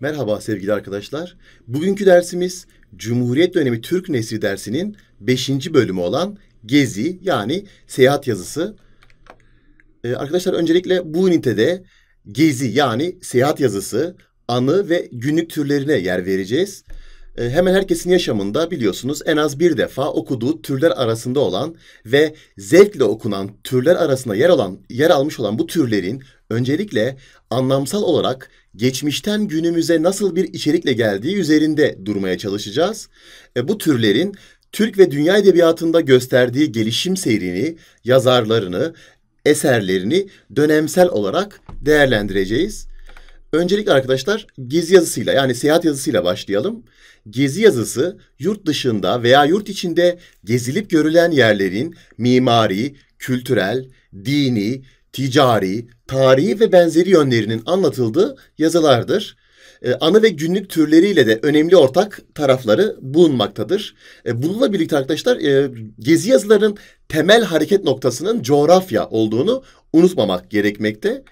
Merhaba sevgili arkadaşlar. Bugünkü dersimiz Cumhuriyet dönemi Türk nesli dersinin 5. bölümü olan Gezi yani seyahat yazısı. Ee, arkadaşlar öncelikle bu ünitede Gezi yani seyahat yazısı, anı ve günlük türlerine yer vereceğiz. E, hemen herkesin yaşamında biliyorsunuz en az bir defa okuduğu türler arasında olan ve zevkle okunan türler arasında yer olan yer almış olan bu türlerin öncelikle anlamsal olarak geçmişten günümüze nasıl bir içerikle geldiği üzerinde durmaya çalışacağız. E, bu türlerin Türk ve dünya edebiyatında gösterdiği gelişim seyrini, yazarlarını, eserlerini dönemsel olarak değerlendireceğiz. Öncelikle arkadaşlar gezi yazısıyla yani seyahat yazısıyla başlayalım. Gezi yazısı yurt dışında veya yurt içinde gezilip görülen yerlerin mimari, kültürel, dini, ticari, tarihi ve benzeri yönlerinin anlatıldığı yazılardır. Ee, anı ve günlük türleriyle de önemli ortak tarafları bulunmaktadır. Ee, bununla birlikte arkadaşlar e, gezi yazılarının temel hareket noktasının coğrafya olduğunu unutmamak gerekmekte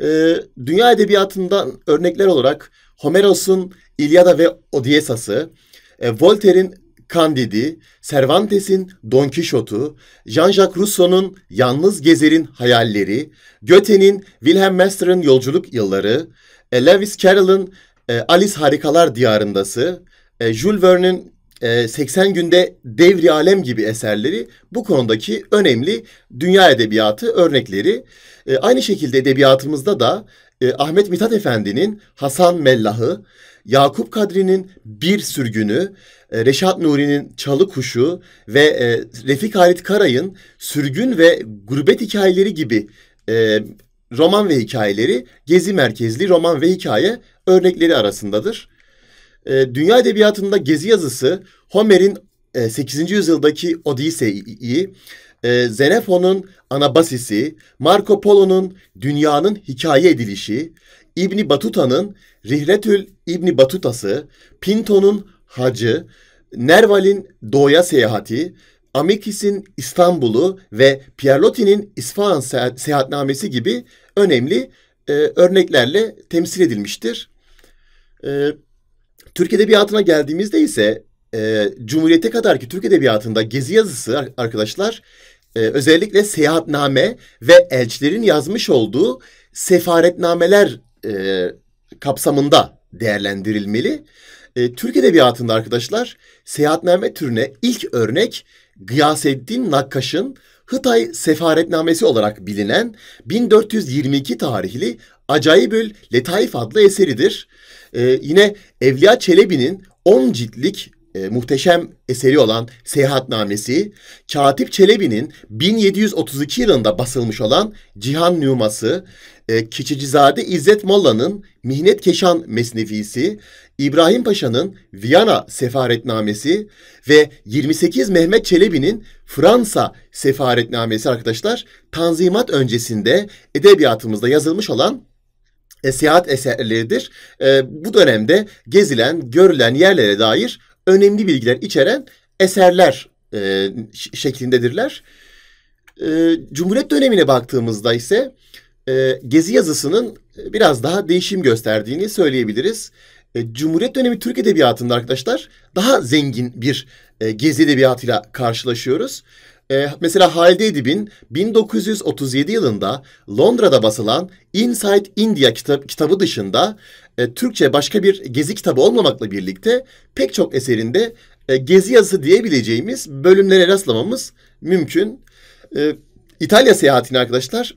e, dünya edebiyatından örnekler olarak Homeros'un İlyada ve Odysseus'ı, e, Voltaire'in Candide'i, Cervantes'in Don Quixote'u, Jean-Jacques Rousseau'nun Yalnız Gezer'in Hayalleri, Goethe'nin Wilhelm Meister'ın Yolculuk Yılları, e, Lewis Carroll'ın e, Alice Harikalar Diyarındası, e, Jules Verne'in 80 e, günde devri alem gibi eserleri bu konudaki önemli dünya edebiyatı örnekleri. E, aynı şekilde edebiyatımızda da e, Ahmet Mithat Efendi'nin Hasan Mellah'ı, Yakup Kadri'nin Bir Sürgünü, Reşat Nuri'nin Çalı Kuşu ve Refik Halit Karay'ın Sürgün ve Gurbet Hikayeleri gibi roman ve hikayeleri Gezi merkezli roman ve hikaye örnekleri arasındadır. E, dünya edebiyatında gezi yazısı Homer'in e, 8. yüzyıldaki Odise'yi, e, Zenefon'un Anabasis'i, Marco Polo'nun Dünyanın Hikaye Edilişi, İbni Batuta'nın Rihretül İbni Batutası, Pinto'nun Hacı, Nerval'in Doğu'ya Seyahati, Amikis'in İstanbul'u ve Pierlotti'nin İsfahan seyahatnamesi gibi önemli e, örneklerle temsil edilmiştir. E, Türk Edebiyatı'na geldiğimizde ise e, Cumhuriyete kadar ki Türk Edebiyatı'nda gezi yazısı arkadaşlar e, özellikle seyahatname ve elçilerin yazmış olduğu sefaretnameler e, kapsamında değerlendirilmeli. E, Türk Edebiyatı'nda arkadaşlar seyahatname türüne ilk örnek Gıyaseddin Nakkaş'ın Hıtay Sefaretnamesi olarak bilinen 1422 tarihli Acayibül Letaif adlı eseridir. Ee, yine Evliya Çelebi'nin 10 ciltlik e, muhteşem eseri olan Seyahatnamesi, Katip Çelebi'nin 1732 yılında basılmış olan Cihan Nüması, e, Keçicizade İzzet Molla'nın Mihnet Keşan Mesnevisi, İbrahim Paşa'nın Viyana Sefaretnamesi ve 28 Mehmet Çelebi'nin Fransa Sefaretnamesi arkadaşlar Tanzimat öncesinde edebiyatımızda yazılmış olan e, seyahat eserleridir. E, bu dönemde gezilen, görülen yerlere dair önemli bilgiler içeren eserler e, şeklindedirler. E, Cumhuriyet dönemine baktığımızda ise e, gezi yazısının biraz daha değişim gösterdiğini söyleyebiliriz. E, Cumhuriyet dönemi Türk edebiyatında arkadaşlar daha zengin bir e, gezi edebiyatıyla karşılaşıyoruz. E, mesela Halide Edip'in 1937 yılında Londra'da basılan Inside India kitap, kitabı dışında e, Türkçe başka bir gezi kitabı olmamakla birlikte pek çok eserinde e, gezi yazısı diyebileceğimiz bölümlere rastlamamız mümkün. E, İtalya seyahatini arkadaşlar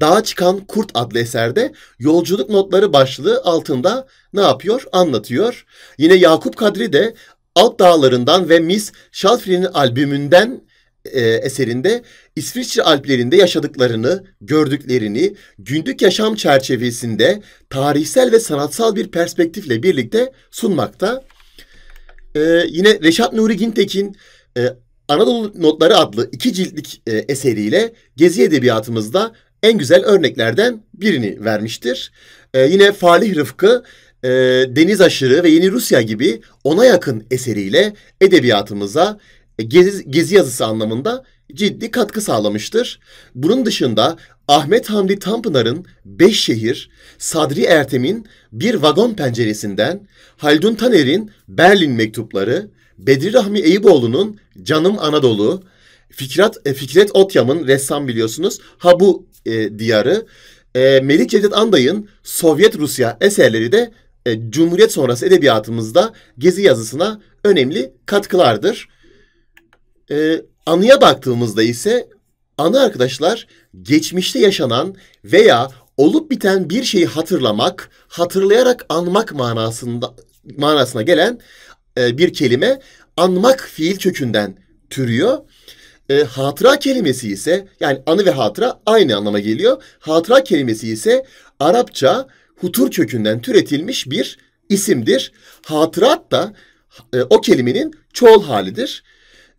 Dağa Çıkan Kurt adlı eserde yolculuk notları başlığı altında ne yapıyor? Anlatıyor. Yine Yakup Kadri de alt Dağları'ndan ve Miss Şalfri'nin albümünden e, eserinde İsviçre Alplerinde yaşadıklarını, gördüklerini günlük yaşam çerçevesinde tarihsel ve sanatsal bir perspektifle birlikte sunmakta. E, yine Reşat Nuri Gintekin e, Anadolu Notları adlı iki ciltlik e, eseriyle Gezi Edebiyatımızda en güzel örneklerden birini vermiştir. E, yine Falih Rıfkı e, Deniz Aşırı ve Yeni Rusya gibi ona yakın eseriyle edebiyatımıza e, gezi, gezi yazısı anlamında ciddi katkı sağlamıştır. Bunun dışında Ahmet Hamdi Tanpınar'ın Beş Şehir, Sadri Ertem'in Bir Vagon Penceresinden, Haldun Taner'in Berlin Mektupları, Bedri Rahmi Eyüboğlu'nun Canım Anadolu, Fikret, e, Fikret Otyam'ın ressam biliyorsunuz Ha Bu e, Diyarı, e, Melik Cevdet Anday'ın Sovyet Rusya eserleri de e, Cumhuriyet sonrası edebiyatımızda gezi yazısına önemli katkılardır. E, anıya baktığımızda ise anı arkadaşlar geçmişte yaşanan veya olup biten bir şeyi hatırlamak, hatırlayarak anmak manasında manasına gelen e, bir kelime anmak fiil kökünden türüyor. E, hatıra kelimesi ise yani anı ve hatıra aynı anlama geliyor. Hatıra kelimesi ise Arapça hutur kökünden türetilmiş bir isimdir. Hatırat da e, o kelimenin çoğul halidir.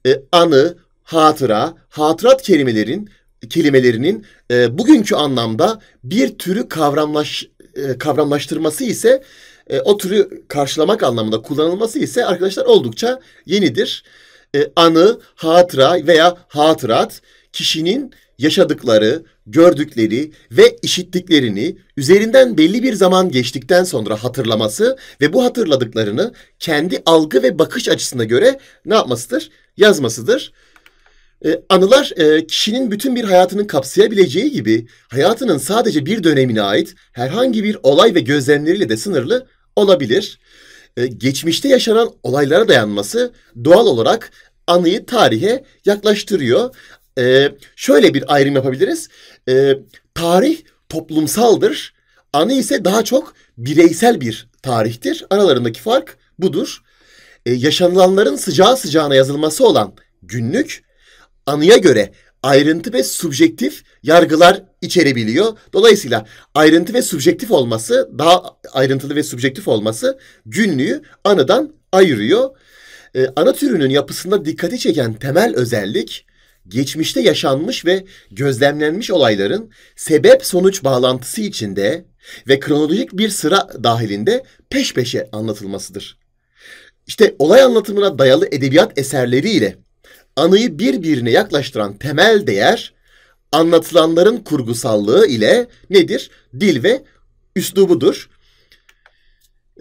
E, anı, hatıra, hatırat kelimelerin kelimelerinin e, bugünkü anlamda bir türü kavramlaş e, kavramlaştırması ise e, o türü karşılamak anlamında kullanılması ise arkadaşlar oldukça yenidir. E, anı, hatıra veya hatırat kişinin yaşadıkları, gördükleri ve işittiklerini üzerinden belli bir zaman geçtikten sonra hatırlaması ve bu hatırladıklarını kendi algı ve bakış açısına göre ne yapmasıdır? yazmasıdır. E, anılar e, kişinin bütün bir hayatının kapsayabileceği gibi hayatının sadece bir dönemine ait herhangi bir olay ve gözlemleriyle de sınırlı olabilir. E, geçmişte yaşanan olaylara dayanması doğal olarak anıyı tarihe yaklaştırıyor. şöyle bir ayrım yapabiliriz. tarih toplumsaldır. Anı ise daha çok bireysel bir tarihtir. Aralarındaki fark budur. E, yaşanılanların sıcağı sıcağına yazılması olan günlük anıya göre ayrıntı ve subjektif yargılar içerebiliyor. Dolayısıyla ayrıntı ve subjektif olması, daha ayrıntılı ve subjektif olması günlüğü anıdan ayırıyor. Ee, ana türünün yapısında dikkati çeken temel özellik geçmişte yaşanmış ve gözlemlenmiş olayların sebep sonuç bağlantısı içinde ve kronolojik bir sıra dahilinde peş peşe anlatılmasıdır. İşte olay anlatımına dayalı edebiyat eserleriyle anıyı birbirine yaklaştıran temel değer anlatılanların kurgusallığı ile nedir? Dil ve üslubudur.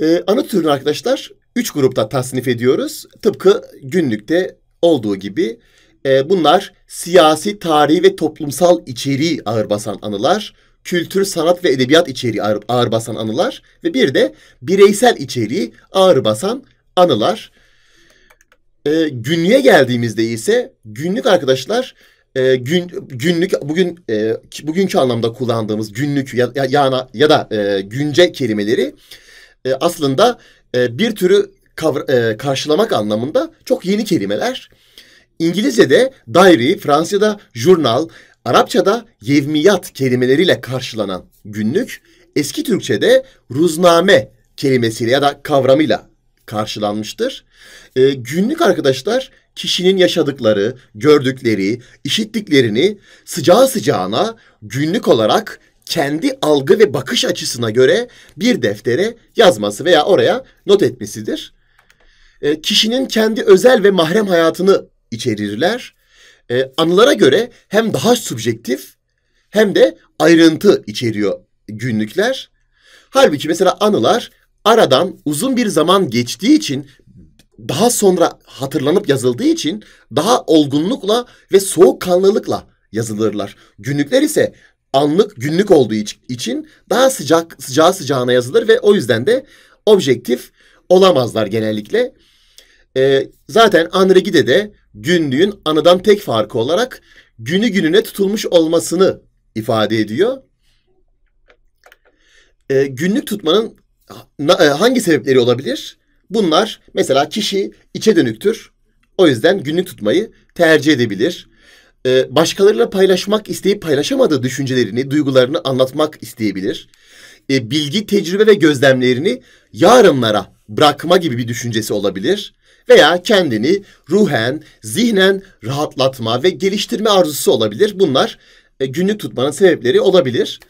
Ee, anı türünü arkadaşlar üç grupta tasnif ediyoruz. Tıpkı günlükte olduğu gibi. E, bunlar siyasi, tarihi ve toplumsal içeriği ağır basan anılar. Kültür, sanat ve edebiyat içeriği ağır, ağır basan anılar. Ve bir de bireysel içeriği ağır basan anılar. E, günlüğe geldiğimizde ise günlük arkadaşlar e, gün günlük bugün e, bugünkü anlamda kullandığımız günlük ya ya, ya, ya da e, günce kelimeleri e, aslında e, bir türü kavra, e, karşılamak anlamında çok yeni kelimeler. İngilizce'de diary, Fransa'da journal, Arapça'da yevmiyat kelimeleriyle karşılanan günlük, eski Türkçe'de ruzname kelimesiyle ya da kavramıyla karşılanmıştır. E, günlük arkadaşlar kişinin yaşadıkları, gördükleri, işittiklerini sıcağı sıcağına günlük olarak kendi algı ve bakış açısına göre bir deftere yazması veya oraya not etmesidir. E, kişinin kendi özel ve mahrem hayatını içerirler. E, anılara göre hem daha subjektif hem de ayrıntı içeriyor günlükler. Halbuki mesela anılar aradan uzun bir zaman geçtiği için daha sonra hatırlanıp yazıldığı için daha olgunlukla ve soğukkanlılıkla yazılırlar. Günlükler ise anlık günlük olduğu için daha sıcak sıcağı sıcağına yazılır ve o yüzden de objektif olamazlar genellikle. Ee, zaten Henri Gide de günlüğün anıdan tek farkı olarak günü gününe tutulmuş olmasını ifade ediyor. Ee, günlük tutmanın e, hangi sebepleri olabilir? Bunlar mesela kişi içe dönüktür. O yüzden günlük tutmayı tercih edebilir. E, başkalarıyla paylaşmak isteyip paylaşamadığı düşüncelerini, duygularını anlatmak isteyebilir. E, bilgi, tecrübe ve gözlemlerini yarınlara bırakma gibi bir düşüncesi olabilir. Veya kendini ruhen, zihnen rahatlatma ve geliştirme arzusu olabilir. Bunlar günlük tutmanın sebepleri olabilir.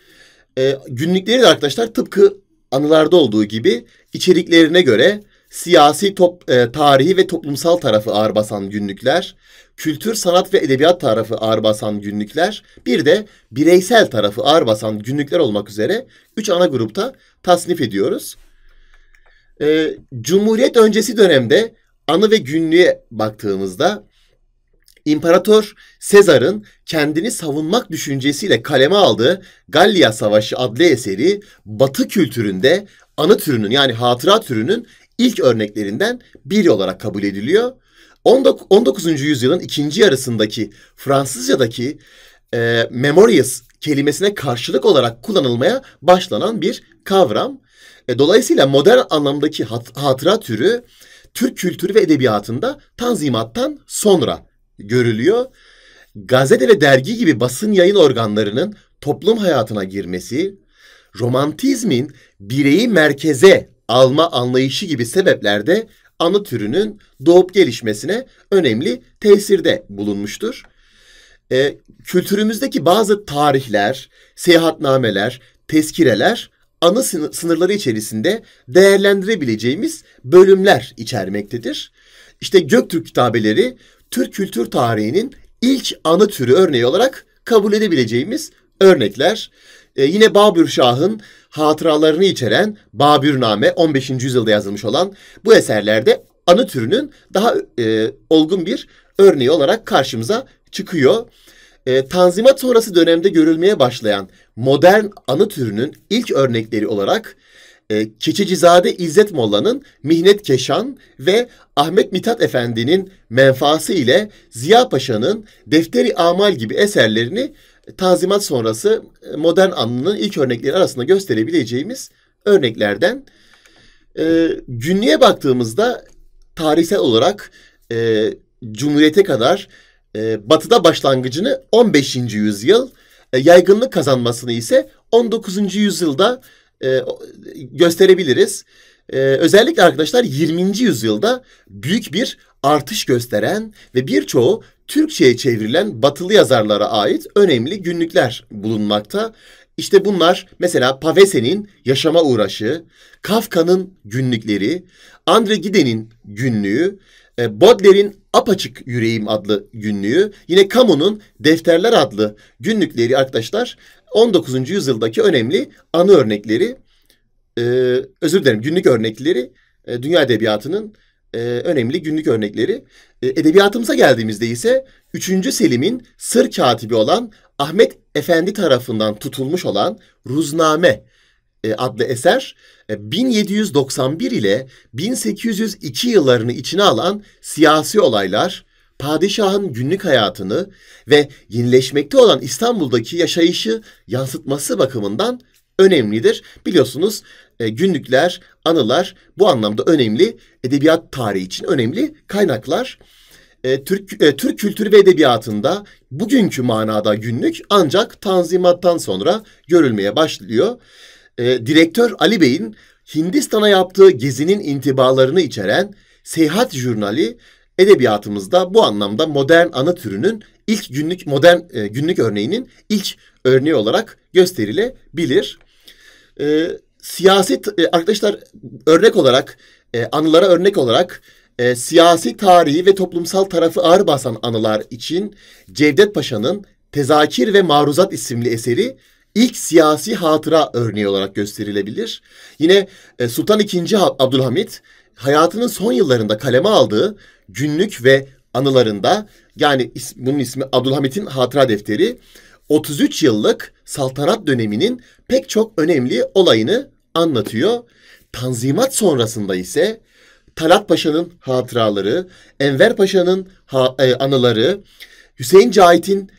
günlükleri de arkadaşlar tıpkı anılarda olduğu gibi içeriklerine göre siyasi top, e, tarihi ve toplumsal tarafı ağır basan günlükler, kültür, sanat ve edebiyat tarafı ağır basan günlükler, bir de bireysel tarafı ağır basan günlükler olmak üzere üç ana grupta tasnif ediyoruz. E, Cumhuriyet öncesi dönemde anı ve günlüğe baktığımızda İmparator Sezar'ın kendini savunmak düşüncesiyle kaleme aldığı Gallia Savaşı adlı eseri Batı kültüründe anı türünün yani hatıra türünün ilk örneklerinden biri olarak kabul ediliyor. 19. yüzyılın ikinci yarısındaki Fransızca'daki e, memorias kelimesine karşılık olarak kullanılmaya başlanan bir kavram. E, dolayısıyla modern anlamdaki hat, hatıra türü Türk kültürü ve edebiyatında Tanzimat'tan sonra görülüyor. Gazete ve dergi gibi basın yayın organlarının toplum hayatına girmesi, romantizmin bireyi merkeze alma anlayışı gibi sebeplerde anı türünün doğup gelişmesine önemli tesirde bulunmuştur. Ee, kültürümüzdeki bazı tarihler, seyahatnameler, tezkireler anı sınırları içerisinde değerlendirebileceğimiz bölümler içermektedir. İşte Göktürk kitabeleri Türk kültür tarihinin ilk anı türü örneği olarak kabul edebileceğimiz örnekler. E, yine Babür Şah'ın hatıralarını içeren Babürname 15. yüzyılda yazılmış olan bu eserlerde anı türünün daha e, olgun bir örneği olarak karşımıza çıkıyor. E, Tanzimat sonrası dönemde görülmeye başlayan modern anı türünün ilk örnekleri olarak e, Keçicizade İzzet Molla'nın Mihnet Keşan ve Ahmet Mithat Efendi'nin menfaası ile Ziya Paşa'nın Defteri Amal gibi eserlerini e, Tazimat sonrası e, modern anının ilk örnekleri arasında gösterebileceğimiz örneklerden. E, günlüğe baktığımızda tarihsel olarak Cumhuriyete kadar Batı'da başlangıcını 15. yüzyıl, yaygınlık kazanmasını ise 19. yüzyılda e, gösterebiliriz. E, özellikle arkadaşlar 20. yüzyılda büyük bir artış gösteren ve birçoğu Türkçe'ye çevrilen batılı yazarlara ait önemli günlükler bulunmakta. İşte bunlar mesela Pavese'nin Yaşama Uğraşı, Kafka'nın günlükleri, Andre Gide'nin günlüğü, e, Baudelaire'in Apaçık Yüreğim adlı günlüğü, yine Camus'un Defterler adlı günlükleri arkadaşlar 19. yüzyıldaki önemli anı örnekleri, e, özür dilerim günlük örnekleri, e, dünya edebiyatının e, önemli günlük örnekleri. E, edebiyatımıza geldiğimizde ise 3. Selim'in sır katibi olan Ahmet Efendi tarafından tutulmuş olan Ruzname e, adlı eser 1791 e, ile 1802 yıllarını içine alan siyasi olaylar, padişahın günlük hayatını ve yenileşmekte olan İstanbul'daki yaşayışı yansıtması bakımından önemlidir. Biliyorsunuz e, günlükler, anılar bu anlamda önemli, edebiyat tarihi için önemli kaynaklar. E, Türk, e, Türk kültürü ve edebiyatında bugünkü manada günlük ancak Tanzimat'tan sonra görülmeye başlıyor. Direktör Ali Bey'in Hindistan'a yaptığı gezinin intibalarını içeren Seyahat Jurnali edebiyatımızda bu anlamda modern ana türünün ilk günlük modern e, günlük örneğinin ilk örneği olarak gösterilebilir. E, siyaset e, arkadaşlar örnek olarak e, anılara örnek olarak e, siyasi tarihi ve toplumsal tarafı ağır basan anılar için Cevdet Paşa'nın Tezakir ve Maruzat isimli eseri ilk siyasi hatıra örneği olarak gösterilebilir. Yine e, Sultan II. Abdülhamit hayatının son yıllarında kaleme aldığı günlük ve anılarında yani is, bunun ismi Abdülhamit'in hatıra defteri 33 yıllık saltanat döneminin pek çok önemli olayını anlatıyor. Tanzimat sonrasında ise Talat Paşa'nın hatıraları, Enver Paşa'nın ha, e, anıları, Hüseyin Cahit'in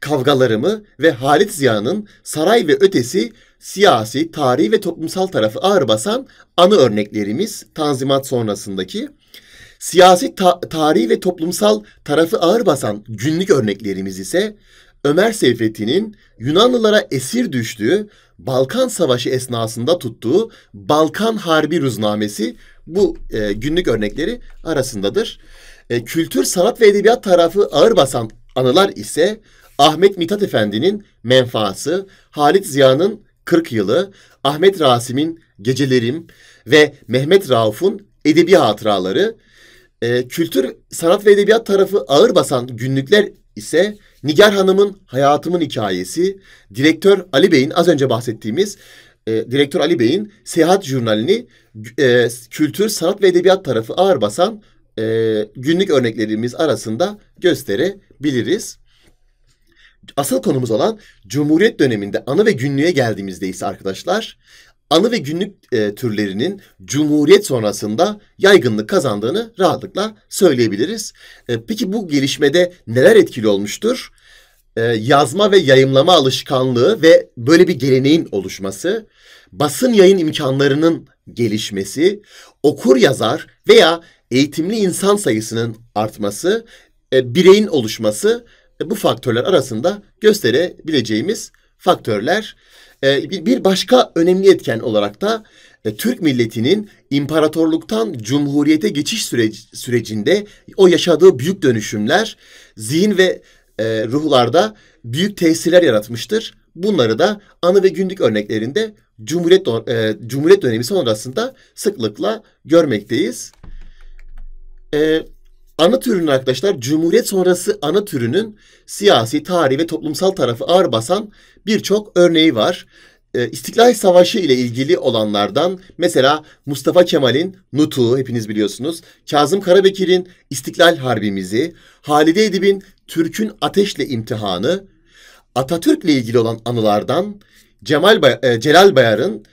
kavgalarımı ve Halit Ziya'nın saray ve ötesi siyasi, tarihi ve toplumsal tarafı ağır basan anı örneklerimiz Tanzimat sonrasındaki siyasi, ta- tarihi ve toplumsal tarafı ağır basan günlük örneklerimiz ise Ömer Seyfettin'in Yunanlılara esir düştüğü Balkan Savaşı esnasında tuttuğu Balkan Harbi Ruznamesi bu e, günlük örnekleri arasındadır. E, kültür, sanat ve edebiyat tarafı ağır basan anılar ise Ahmet Mithat Efendi'nin Menfaası, Halit Ziya'nın 40 yılı Ahmet Rasim'in Gecelerim ve Mehmet Rauf'un Edebi Hatıraları, e, kültür, sanat ve edebiyat tarafı ağır basan günlükler ise Nigar Hanım'ın Hayatımın Hikayesi, direktör Ali Bey'in az önce bahsettiğimiz e, direktör Ali Bey'in Seyahat Jurnalini e, kültür, sanat ve edebiyat tarafı ağır basan e, günlük örneklerimiz arasında gösterebiliriz asıl konumuz olan Cumhuriyet döneminde anı ve günlüğe geldiğimizde ise arkadaşlar anı ve günlük e, türlerinin Cumhuriyet sonrasında yaygınlık kazandığını rahatlıkla söyleyebiliriz. E, peki bu gelişmede neler etkili olmuştur? E, yazma ve yayımlama alışkanlığı ve böyle bir geleneğin oluşması, basın yayın imkanlarının gelişmesi, okur yazar veya eğitimli insan sayısının artması, e, bireyin oluşması bu faktörler arasında gösterebileceğimiz faktörler. E, bir başka önemli etken olarak da e, Türk milletinin imparatorluktan cumhuriyete geçiş sürecinde o yaşadığı büyük dönüşümler zihin ve e, ruhlarda büyük tesirler yaratmıştır. Bunları da anı ve günlük örneklerinde Cumhuriyet e, Cumhuriyet dönemi sonrasında sıklıkla görmekteyiz. E, ana türünün arkadaşlar Cumhuriyet sonrası ana türünün siyasi, tarihi ve toplumsal tarafı ağır basan birçok örneği var. Ee, İstiklal Savaşı ile ilgili olanlardan mesela Mustafa Kemal'in nutuğu hepiniz biliyorsunuz. Kazım Karabekir'in İstiklal Harbimizi, Halide Edip'in Türk'ün Ateşle İmtihanı, ile ilgili olan anılardan Cemal Bay- e, Celal Bayar'ın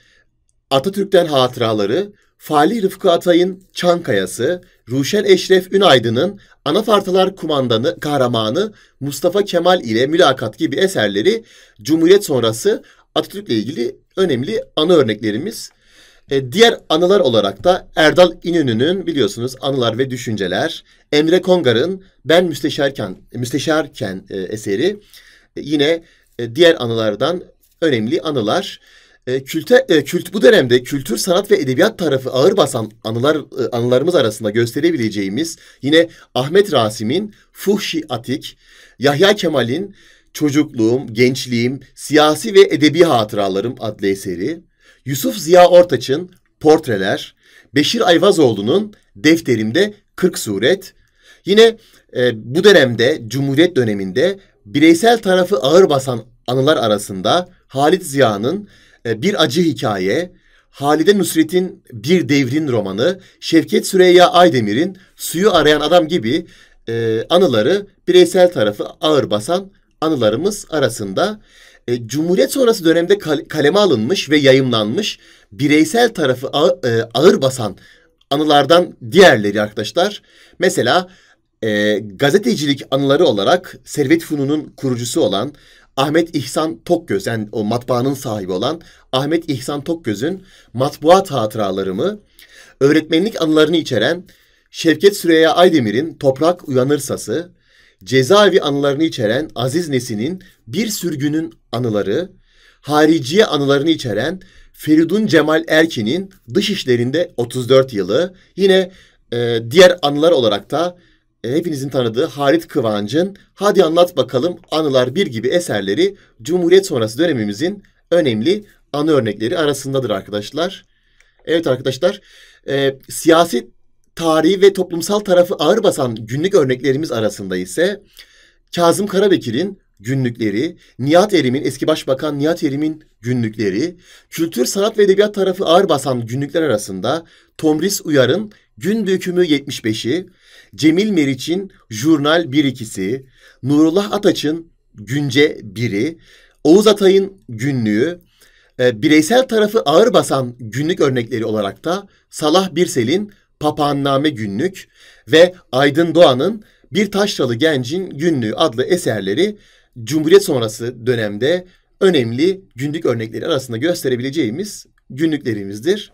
Atatürk'ten hatıraları, Fali Rıfkı Atay'ın Çankayası, Ruşen Eşref Ünaydın'ın Anafartalar Kumandanı Kahramanı Mustafa Kemal ile Mülakat gibi eserleri Cumhuriyet sonrası Atatürk ile ilgili önemli ana örneklerimiz. E, diğer anılar olarak da Erdal İnönü'nün biliyorsunuz Anılar ve Düşünceler, Emre Kongar'ın Ben Müsteşarken, Müsteşarken e, eseri e, yine e, diğer anılardan önemli anılar. E, külte, e, kült bu dönemde kültür, sanat ve edebiyat tarafı ağır basan anılar e, anılarımız arasında gösterebileceğimiz yine Ahmet Rasim'in Fuhşi Atik, Yahya Kemal'in Çocukluğum, Gençliğim, Siyasi ve Edebi Hatıralarım adlı eseri, Yusuf Ziya Ortaç'ın Portreler, Beşir Ayvazoğlu'nun Defterimde 40 Suret, yine e, bu dönemde Cumhuriyet döneminde bireysel tarafı ağır basan anılar arasında Halit Ziya'nın e, Bir Acı Hikaye, Halide Nusret'in Bir Devrin romanı, Şevket Süreyya Aydemir'in Suyu Arayan Adam gibi e, anıları bireysel tarafı ağır basan anılarımız arasında. E, Cumhuriyet sonrası dönemde kal- kaleme alınmış ve yayımlanmış bireysel tarafı ağır, e, ağır basan anılardan diğerleri arkadaşlar. Mesela e, gazetecilik anıları olarak Servet Funu'nun kurucusu olan Ahmet İhsan Tokgöz yani o matbaanın sahibi olan Ahmet İhsan Tokgöz'ün matbuat hatıralarımı öğretmenlik anılarını içeren Şevket Süreyya Aydemir'in Toprak Uyanır Sası, cezaevi anılarını içeren Aziz Nesin'in Bir Sürgünün Anıları, hariciye anılarını içeren Feridun Cemal Erkin'in Dış İşlerinde 34 yılı, yine e, diğer anılar olarak da e, hepinizin tanıdığı Halit Kıvanç'ın Hadi Anlat Bakalım Anılar Bir gibi eserleri Cumhuriyet sonrası dönemimizin önemli anı örnekleri arasındadır arkadaşlar. Evet arkadaşlar, e, siyasi tarihi ve toplumsal tarafı ağır basan günlük örneklerimiz arasında ise Kazım Karabekir'in günlükleri, Nihat Erim'in, eski başbakan Nihat Erim'in günlükleri, kültür, sanat ve edebiyat tarafı ağır basan günlükler arasında Tomris Uyar'ın Gün Dökümü 75'i, Cemil Meriç'in Jurnal 1-2'si, Nurullah Ataç'ın Günce 1'i, Oğuz Atay'ın Günlüğü, e, bireysel tarafı ağır basan günlük örnekleri olarak da Salah Birsel'in Papağanname Günlük ve Aydın Doğan'ın Bir Taşralı Gencin Günlüğü adlı eserleri Cumhuriyet sonrası dönemde önemli günlük örnekleri arasında gösterebileceğimiz günlüklerimizdir.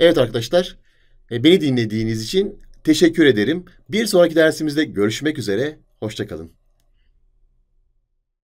Evet arkadaşlar Beni dinlediğiniz için teşekkür ederim. Bir sonraki dersimizde görüşmek üzere. Hoşçakalın.